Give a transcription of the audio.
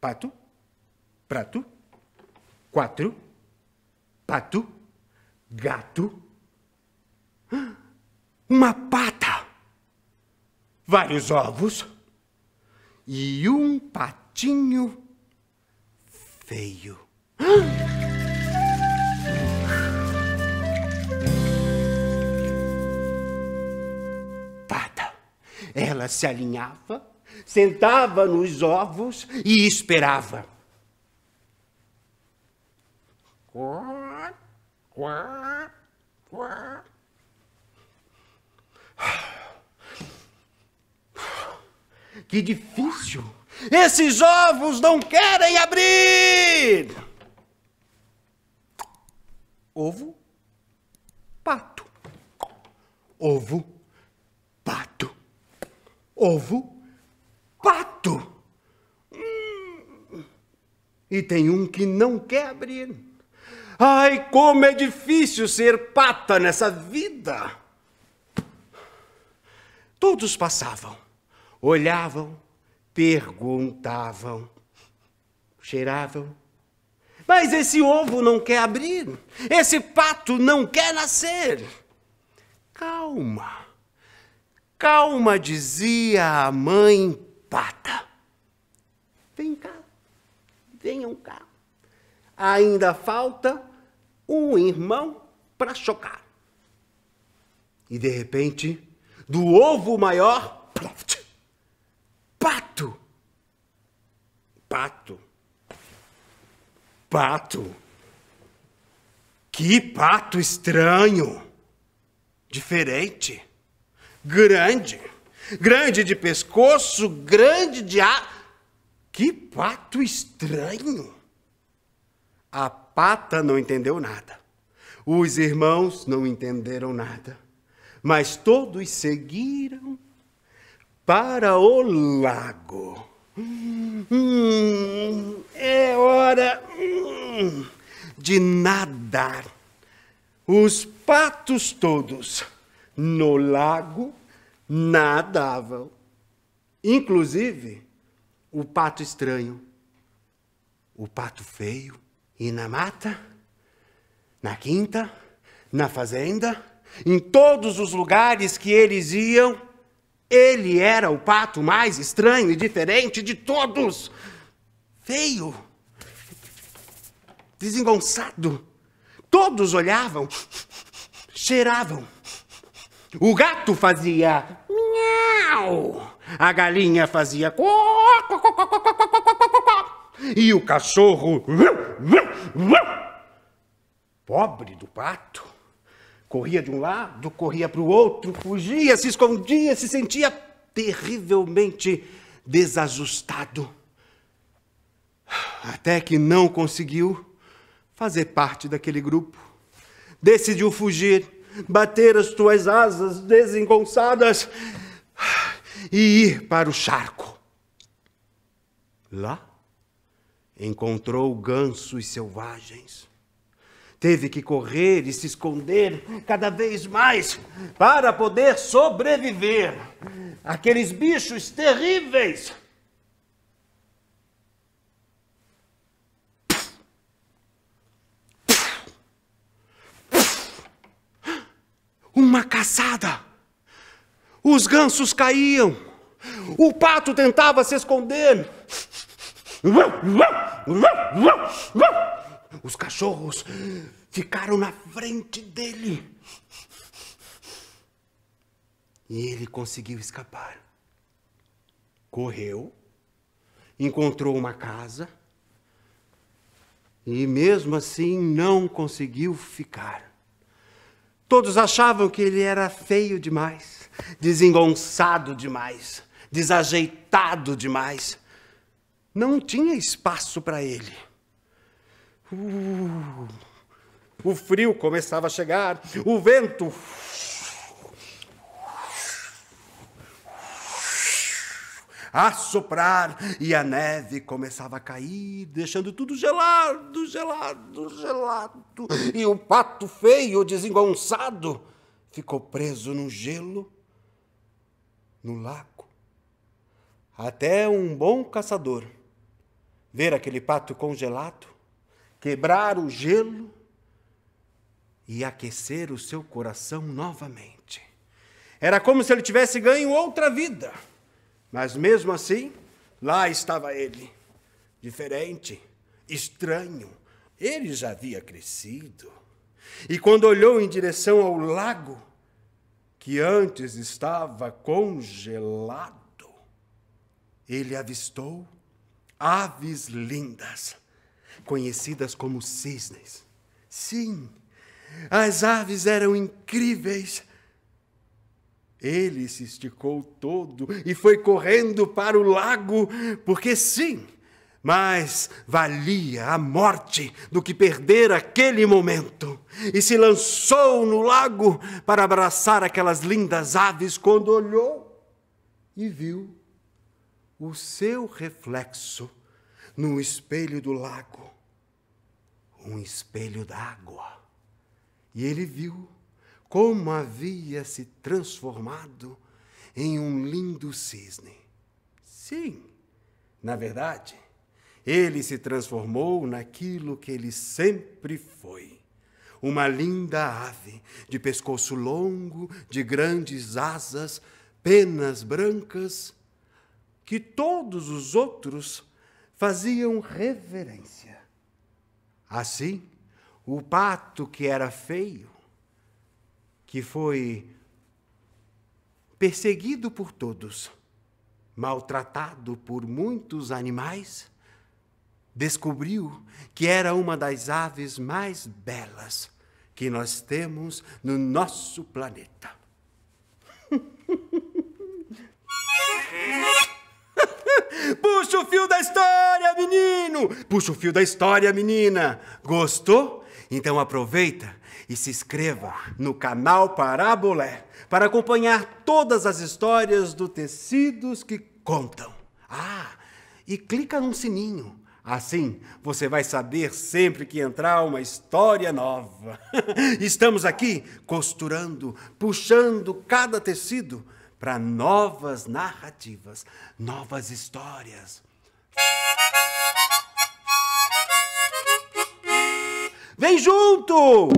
pato, prato, quatro, pato, gato, uma pata, vários ovos e um patinho feio. Pata, ela se alinhava sentava nos ovos e esperava. Que difícil! Esses ovos não querem abrir! Ovo, pato. Ovo, pato. Ovo, pato. Hum. E tem um que não quer abrir. Ai, como é difícil ser pata nessa vida! Todos passavam, olhavam, perguntavam, cheiravam. Mas esse ovo não quer abrir, esse pato não quer nascer. Calma, calma, dizia a mãe pata. Vem cá, venham cá. Ainda falta um irmão para chocar. E de repente, do ovo maior, pato. Pato. Pato. Que pato estranho. Diferente. Grande grande de pescoço, grande de a. Que pato estranho! A pata não entendeu nada. Os irmãos não entenderam nada. Mas todos seguiram para o lago. Hum, hum é hora hum, de nadar. Os patos todos no lago nadavam, inclusive o pato estranho, o pato feio, e na mata, na quinta, na fazenda, em todos os lugares que eles iam, ele era o pato mais estranho e diferente de todos. Feio, desengonçado. Todos olhavam, cheiravam o gato fazia miau, a galinha fazia e o cachorro. Pobre do pato. Corria de um lado, corria para o outro, fugia, se escondia, se sentia terrivelmente desajustado. Até que não conseguiu fazer parte daquele grupo. Decidiu fugir bater as tuas asas desengonçadas e ir para o charco. Lá encontrou gansos selvagens. Teve que correr e se esconder cada vez mais para poder sobreviver. Aqueles bichos terríveis uma caçada. Os gansos caíam, o pato tentava se esconder. Os cachorros ficaram na frente dele. E ele conseguiu escapar. Correu, encontrou uma casa e, mesmo assim, não conseguiu ficar. Todos achavam que ele era feio demais, desengonçado demais, desajeitado demais. Não tinha espaço para ele. Uh, o frio começava a chegar, o vento a soprar, e a neve começava a cair, deixando tudo gelado, gelado, gelado. E o pato feio, desengonçado, ficou preso no gelo, no lago. Até um bom caçador ver aquele pato congelado, quebrar o gelo e aquecer o seu coração novamente. Era como se ele tivesse ganho outra vida. Mas mesmo assim, lá estava ele, diferente, estranho. Ele já havia crescido. E quando olhou em direção ao lago, que antes estava congelado, ele avistou aves lindas, conhecidas como cisnes. Sim, as aves eram incríveis ele se esticou todo e foi correndo para o lago, porque sim, mas valia a morte do que perder aquele momento. E se lançou no lago para abraçar aquelas lindas aves quando olhou e viu o seu reflexo no espelho do lago um espelho d'água. E ele viu como havia se transformado em um lindo cisne. Sim, na verdade, ele se transformou naquilo que ele sempre foi uma linda ave, de pescoço longo, de grandes asas, penas brancas, que todos os outros faziam reverência. Assim, o pato que era feio que foi perseguido por todos, maltratado por muitos animais, descobriu que era uma das aves mais belas que nós temos no nosso planeta. Puxa o fio da história, menino! Puxa o fio da história, menina! Gostou? Então aproveita e se inscreva no canal Parabolé para acompanhar todas as histórias do Tecidos que Contam. Ah, e clica no sininho. Assim, você vai saber sempre que entrar uma história nova. Estamos aqui costurando, puxando cada tecido para novas narrativas, novas histórias. Vem junto!